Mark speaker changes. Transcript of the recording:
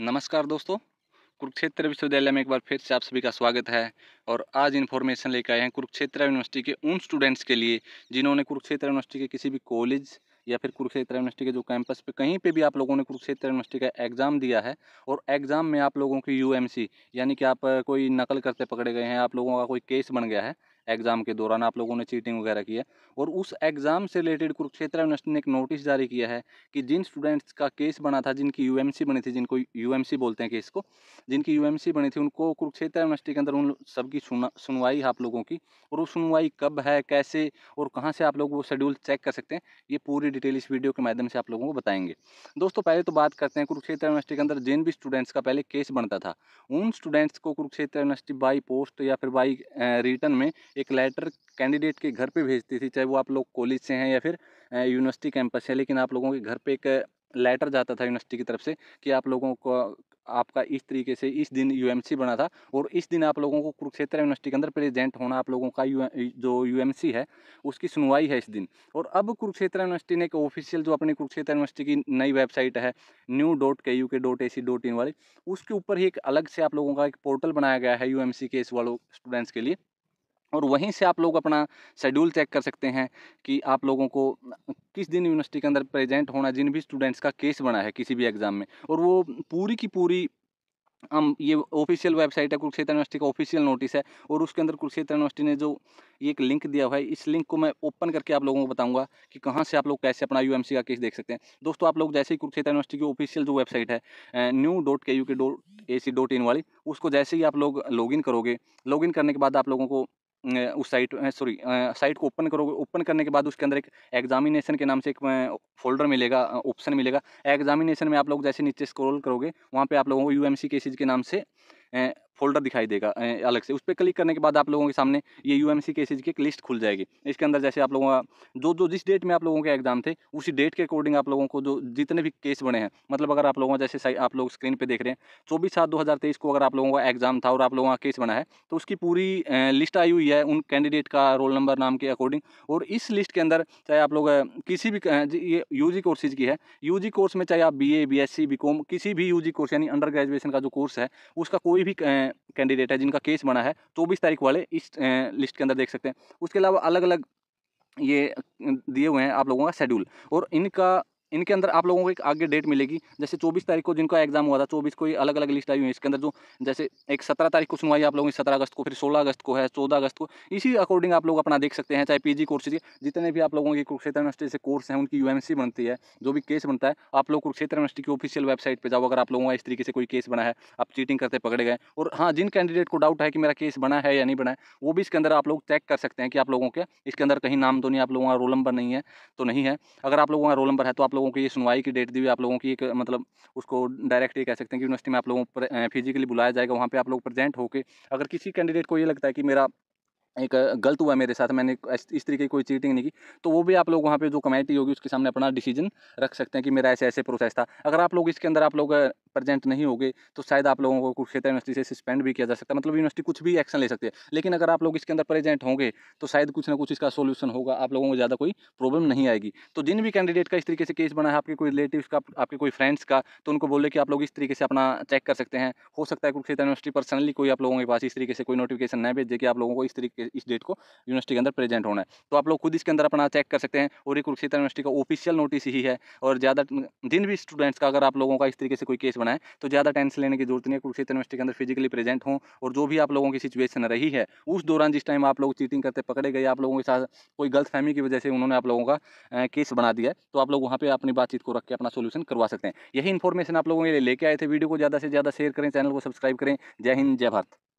Speaker 1: नमस्कार दोस्तों कुरुक्षेत्र विश्वविद्यालय में एक बार फिर से आप सभी का स्वागत है और आज इन्फॉर्मेशन लेकर आए हैं कुरुक्षेत्र यूनिवर्सिटी के उन स्टूडेंट्स के लिए जिन्होंने कुरुक्षेत्र यूनिवर्सिटी के किसी भी कॉलेज या फिर कुरुक्षेत्र यूनिवर्सिटी के जो कैंपस पे कहीं पे भी आप लोगों ने कुरुक्षेत्र यूनिवर्सिटी का एग्ज़ाम दिया है और एग्ज़ाम में आप लोगों की यूएमसी यानी कि आप कोई नकल करते पकड़े गए हैं आप लोगों का कोई केस बन गया है एग्ज़ाम के दौरान आप लोगों ने चीटिंग वगैरह की है और उस एग्ज़ाम से रिलेटेड कुरुक्षेत्र यूनिवर्सिटी ने एक नोटिस जारी किया है कि जिन स्टूडेंट्स का केस बना था जिनकी यू बनी थी जिनको यू बोलते हैं केस को जिनकी यू बनी थी उनको कुरुक्षेत्र यूनिवर्सिटी के अंदर उन सबकी सुनवाई आप लोगों की और वो सुनवाई कब है कैसे और कहाँ से आप लोग वो शेड्यूल चेक कर सकते हैं ये पूरी डिटेल इस वीडियो के माध्यम से आप लोगों को बताएंगे दोस्तों पहले तो बात करते हैं कुरुक्षेत्र यूनिवर्सिटी के अंदर जिन भी स्टूडेंट्स का पहले केस बनता था उन स्टूडेंट्स को कुरुक्षेत्र यूनिवर्सिटी बाई पोस्ट या फिर बाई रिटर्न में एक लेटर कैंडिडेट के घर पे भेजती थी चाहे वो आप लोग कॉलेज से हैं या फिर यूनिवर्सिटी कैंपस से लेकिन आप लोगों के घर पे एक लेटर जाता था यूनिवर्सिटी की तरफ से कि आप लोगों को आपका इस तरीके से इस दिन यू बना था और इस दिन आप लोगों को कुरुक्षेत्र यूनिवर्सिटी के अंदर प्रेजेंट होना आप लोगों का यू जो यू है उसकी सुनवाई है इस दिन और अब कुरुक्षेत्र यूनिवर्सिटी ने एक ऑफिशियल जो अपनी कुरुक्षेत्र यूनिवर्सिटी की नई वेबसाइट है new dot K U K dot A C dot in वाली उसके ऊपर ही एक अलग से आप लोगों का एक पोर्टल बनाया गया है यू के इस वालों स्टूडेंट्स के लिए और वहीं से आप लोग अपना शेड्यूल चेक कर सकते हैं कि आप लोगों को किस दिन यूनिवर्सिटी के अंदर प्रेजेंट होना जिन भी स्टूडेंट्स का केस बना है किसी भी एग्ज़ाम में और वो पूरी की पूरी हम ये ऑफिशियल वेबसाइट है कुरुक्षेत्र यूनिवर्सिटी का ऑफिशियल नोटिस है और उसके अंदर कुरुक्षेत्र यूनिवर्सिटी ने जो ये एक लिंक दिया हुआ है इस लिंक को मैं ओपन करके आप लोगों को बताऊंगा कि कहाँ से आप लोग कैसे अपना यू का केस देख सकते हैं दोस्तों आप लोग जैसे ही कुरुक्षेत्र यूनिवर्सिटी की ऑफिशियल जो वेबसाइट है new dot K U K dot A C dot in वाली उसको जैसे ही आप लोग लॉगिन करोगे लॉगिन करने के बाद आप लोगों को उस साइट सॉरी साइट को ओपन करोगे ओपन करने के बाद उसके अंदर एक एग्जामिनेशन के नाम से एक फोल्डर मिलेगा ऑप्शन मिलेगा एग्जामिनेशन में आप लोग जैसे नीचे स्क्रॉल करोगे वहाँ पे आप लोगों को यू एम सी के नाम से फोल्डर दिखाई देगा अलग से उस पर क्लिक करने के बाद आप लोगों के सामने ये यू एम केसेज की एक लिस्ट खुल जाएगी इसके अंदर जैसे आप लोगों का जो जो जिस डेट में आप लोगों के एग्जाम थे उसी डेट के अकॉर्डिंग आप लोगों को जो जितने भी केस बने हैं मतलब अगर आप लोगों जैसे आप लोग स्क्रीन पर देख रहे हैं चौबीस सात दो को अगर आप लोगों का एग्जाम था और आप लोगों का केस बना है तो उसकी पूरी लिस्ट आई हुई है उन कैंडिडेट का रोल नंबर नाम के अकॉर्डिंग और इस लिस्ट के अंदर चाहे आप लोग किसी भी ये जी कोर्सेज की है जी कोर्स में चाहे आप सी बी कॉम किसी भी जी कोर्स यानी अंडर ग्रेजुएशन का जो कोर्स है उसका कोई भी कैंडिडेट है जिनका केस बना है चौबीस तो तारीख वाले इस लिस्ट के अंदर देख सकते हैं उसके अलावा अलग अलग ये दिए हुए हैं आप लोगों का शेड्यूल और इनका इनके अंदर आप लोगों को एक आगे डेट मिलेगी जैसे चौबीस तारीख को जिनका एग्जाम हुआ था चौबीस को अलग अलग लिस्ट आई हुई है इसके अंदर जो जैसे एक सत्रह तारीख को सुनवाई आप लोगों की सत्रह अगस्त को फिर सोलह अगस्त को है चौदह अगस्त को इसी अकॉर्डिंग आप लोग अपना देख सकते हैं चाहे पीजी कोर्सेज जितने भी आप लोगों की कुरुक्षेत्र यूनिवर्सिटी से कोर्स है उनकी यूएमसी बनती है जो भी केस बनता है आप लोग कुरुक्षेत्र यूनिवर्सिटी की ऑफिशियल वेबसाइट पर जाओ अगर आप लोगों का इस तरीके से कोई केस बना है आप चीटिंग करते पकड़े गए और हाँ जिन कैंडिडेट को डाउट है कि मेरा केस बना है या नहीं बना है वो भी इसके अंदर आप लोग चेक कर सकते हैं कि आप लोगों के इसके अंदर कहीं नाम तो नहीं आप लोगों का रोल नंबर नहीं है तो नहीं है अगर आप लोगों का रोल नंबर है तो आप लोग लोगों की ये सुनवाई की डेट दी हुई आप लोगों की एक मतलब उसको डायरेक्ट ये कह सकते हैं कि यूनिवर्सिटी में आप लोगों फिजिकली बुलाया जाएगा वहाँ पर आप लोग प्रेजेंट होकर अगर किसी कैंडिडेट को ये लगता है कि मेरा एक गलत हुआ मेरे साथ मैंने इस तरीके की कोई चीटिंग नहीं की तो वो भी आप लोग वहाँ पे जो कमेटी होगी उसके सामने अपना डिसीजन रख सकते हैं कि मेरा ऐसे ऐसे प्रोसेस था अगर आप लोग इसके अंदर आप लोग प्रेजेंट नहीं होगे तो शायद आप लोगों को कुरुक्षेत्र यूनिवर्सिटी से सस्पेंड भी किया जा सकता है मतलब यूनिवर्सिटी कुछ भी एक्शन ले सकती है लेकिन अगर आप लोग इसके अंदर प्रेजेंट होंगे तो शायद कुछ ना कुछ इसका सोल्यूशन होगा आप लोगों को ज़्यादा कोई प्रॉब्लम नहीं आएगी तो जिन भी कैंडिडेट का इस तरीके से केस बना है आपके कोई रिलेटिव का आपके कोई फ्रेंड्स का तो उनको बोले कि आप लोग इस तरीके से अपना चेक कर सकते हैं हो सकता है कुरुक्षेत्र यूनिवर्सिटी पर्सनली कोई आप लोगों के पास इस तरीके से कोई नोटिफिकेशन न दे कि आप लोगों को इस तरीके इस डेट को यूनिवर्सिटी के अंदर प्रेजेंट होना है तो आप लोग खुद इसके अंदर अपना चेक कर सकते हैं और ये कुरुक्षेत्र यूनिवर्सिटी का ऑफिशियल नोटिस ही है और ज़्यादा जिन भी स्टूडेंट्स का अगर आप लोगों का इस तरीके से कोई केस बनाए तो ज़्यादा टेंशन लेने की जरूरत नहीं है कुरुक्षेत्र यूनिवर्सिटी के अंदर फिजिकली प्रेजेंट हों और जो भी आप लोगों की सिचुएशन रही है उस दौरान जिस टाइम आप लोग चीटिंग करते पकड़े गए आप लोगों के साथ कोई गलत की वजह से उन्होंने आप लोगों का केस बना दिया तो आप लोग वहाँ पर अपनी बातचीत को रख के अपना सोल्यूशन करवा सकते हैं यही इन्फॉर्मेशन आप लोगों के लिए लेके आए थे वीडियो को ज़्यादा से ज़्यादा शेयर करें चैनल को सब्सक्राइब करें जय हिंद जय भारत